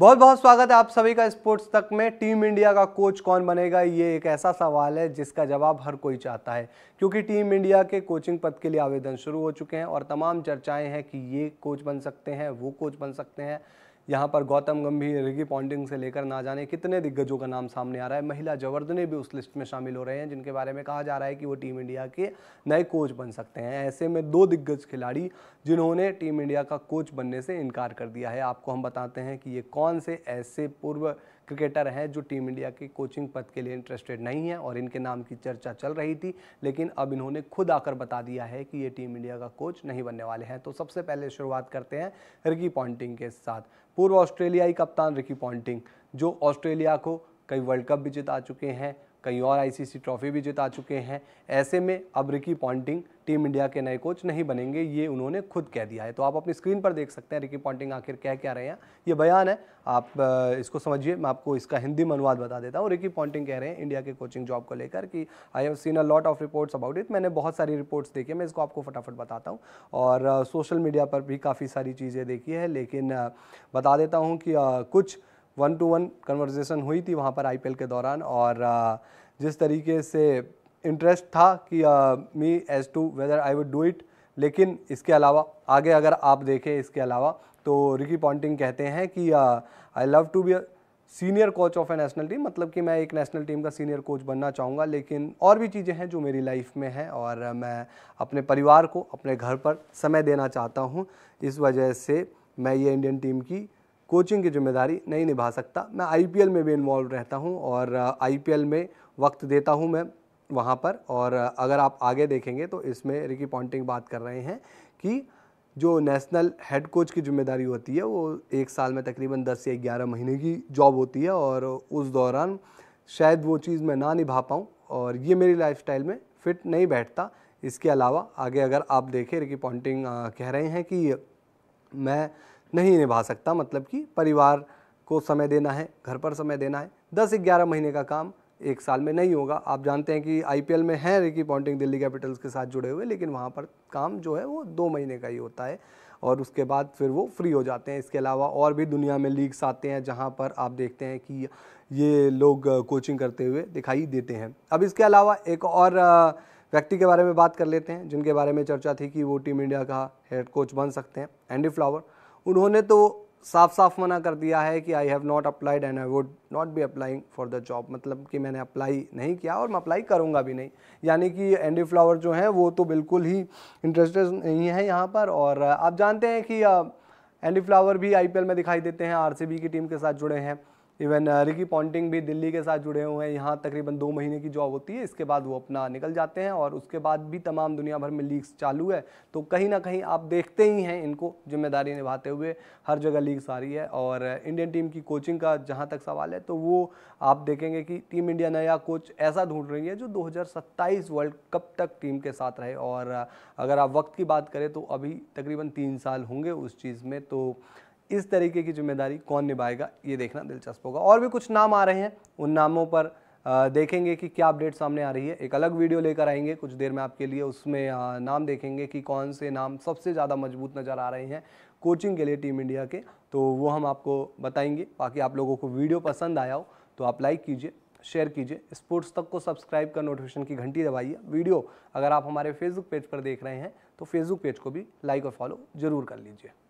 बहुत बहुत स्वागत है आप सभी का स्पोर्ट्स तक में टीम इंडिया का कोच कौन बनेगा ये एक ऐसा सवाल है जिसका जवाब हर कोई चाहता है क्योंकि टीम इंडिया के कोचिंग पद के लिए आवेदन शुरू हो चुके हैं और तमाम चर्चाएं हैं कि ये कोच बन सकते हैं वो कोच बन सकते हैं यहाँ पर गौतम गंभीर रिगी पॉन्टिंग से लेकर ना जाने कितने दिग्गजों का नाम सामने आ रहा है महिला जवर्दने भी उस लिस्ट में शामिल हो रहे हैं जिनके बारे में कहा जा रहा है कि वो टीम इंडिया के नए कोच बन सकते हैं ऐसे में दो दिग्गज खिलाड़ी जिन्होंने टीम इंडिया का कोच बनने से इनकार कर दिया है आपको हम बताते हैं कि ये कौन से ऐसे पूर्व क्रिकेटर हैं जो टीम इंडिया के कोचिंग पद के लिए इंटरेस्टेड नहीं है और इनके नाम की चर्चा चल रही थी लेकिन अब इन्होंने खुद आकर बता दिया है कि ये टीम इंडिया का कोच नहीं बनने वाले हैं तो सबसे पहले शुरुआत करते हैं रिकी पॉन्टिंग के साथ पूर्व ऑस्ट्रेलियाई कप्तान रिकी पॉन्टिंग जो ऑस्ट्रेलिया को कई वर्ल्ड कप भी जिता चुके हैं कई और आईसीसी ट्रॉफी भी जिता चुके हैं ऐसे में अब रिकी पॉन्टिंग टीम इंडिया के नए कोच नहीं बनेंगे ये उन्होंने खुद कह दिया है तो आप अपनी स्क्रीन पर देख सकते हैं रिकी पॉन्टिंग आखिर कह क्या रहे हैं ये बयान है आप इसको समझिए मैं आपको इसका हिंदी में अनुवाद बता देता हूँ रिकी पॉन्टिंग कह रहे हैं इंडिया के कोचिंग जॉब को लेकर कि I have seen a lot of reports about it मैंने बहुत सारी रिपोर्ट्स देखी मैं इसको आपको फटाफट बताता हूँ और सोशल मीडिया पर भी काफ़ी सारी चीज़ें देखी है लेकिन बता देता हूँ कि कुछ वन टू वन कन्वर्जेसन हुई थी वहाँ पर आई के दौरान और जिस तरीके से इंटरेस्ट था कि me as to whether I would do it लेकिन इसके अलावा आगे अगर आप देखें इसके अलावा तो रिकी पॉन्टिंग कहते हैं कि I love to be senior coach of a national team मतलब कि मैं एक नेशनल टीम का सीनियर कोच बनना चाहूँगा लेकिन और भी चीज़ें हैं जो मेरी लाइफ में हैं और मैं अपने परिवार को अपने घर पर समय देना चाहता हूँ इस वजह से मैं ये इंडियन टीम की कोचिंग की जिम्मेदारी नहीं निभा सकता मैं आई में भी इन्वॉल्व रहता हूँ और आई में वक्त देता हूँ मैं वहाँ पर और अगर आप आगे देखेंगे तो इसमें रिकी पॉन्टिंग बात कर रहे हैं कि जो नेशनल हेड कोच की जिम्मेदारी होती है वो एक साल में तकरीबन 10 या 11 महीने की जॉब होती है और उस दौरान शायद वो चीज़ मैं ना निभा पाऊँ और ये मेरी लाइफस्टाइल में फिट नहीं बैठता इसके अलावा आगे अगर आप देखें रिकी पॉन्टिंग कह रहे हैं कि मैं नहीं निभा सकता मतलब कि परिवार को समय देना है घर पर समय देना है दस ग्यारह महीने का काम एक साल में नहीं होगा आप जानते हैं कि आईपीएल में है रिकी पॉन्टिंग दिल्ली कैपिटल्स के साथ जुड़े हुए लेकिन वहाँ पर काम जो है वो दो महीने का ही होता है और उसके बाद फिर वो फ्री हो जाते हैं इसके अलावा और भी दुनिया में लीग्स आते हैं जहाँ पर आप देखते हैं कि ये लोग कोचिंग करते हुए दिखाई देते हैं अब इसके अलावा एक और व्यक्ति के बारे में बात कर लेते हैं जिनके बारे में चर्चा थी कि वो टीम इंडिया का हेड कोच बन सकते हैं एंडी फ्लावर उन्होंने तो साफ साफ मना कर दिया है कि I have not applied and I would not be applying for the job मतलब कि मैंने अप्लाई नहीं किया और मैं अप्लाई करूँगा भी नहीं यानी कि एंडी फ्लावर जो हैं वो तो बिल्कुल ही इंटरेस्टेड नहीं है यहाँ पर और आप जानते हैं कि एंडी uh, फ्लावर भी आई में दिखाई देते हैं आर की टीम के साथ जुड़े हैं इवन रिकी पॉन्टिंग भी दिल्ली के साथ जुड़े हुए हैं यहाँ तकरीबन दो महीने की जॉब होती है इसके बाद वो अपना निकल जाते हैं और उसके बाद भी तमाम दुनिया भर में लीग्स चालू है तो कहीं ना कहीं आप देखते ही हैं इनको जिम्मेदारी निभाते हुए हर जगह लीग्स आ रही है और इंडियन uh, टीम की कोचिंग का जहाँ तक सवाल है तो वो आप देखेंगे कि टीम इंडिया नया कोच ऐसा ढूंढ रही है जो दो वर्ल्ड कप तक टीम के साथ रहे और uh, अगर आप वक्त की बात करें तो अभी तकरीबन तीन साल होंगे उस चीज़ में तो इस तरीके की जिम्मेदारी कौन निभाएगा ये देखना दिलचस्प होगा और भी कुछ नाम आ रहे हैं उन नामों पर देखेंगे कि क्या अपडेट सामने आ रही है एक अलग वीडियो लेकर आएंगे कुछ देर में आपके लिए उसमें नाम देखेंगे कि कौन से नाम सबसे ज़्यादा मजबूत नज़र आ रहे हैं कोचिंग के लिए टीम इंडिया के तो वो हम आपको बताएंगे बाकी आप लोगों को वीडियो पसंद आया हो तो आप लाइक कीजिए शेयर कीजिए स्पोर्ट्स तक को सब्सक्राइब कर नोटिफिकेशन की घंटी दबाइए वीडियो अगर आप हमारे फेसबुक पेज पर देख रहे हैं तो फेसबुक पेज को भी लाइक और फॉलो जरूर कर लीजिए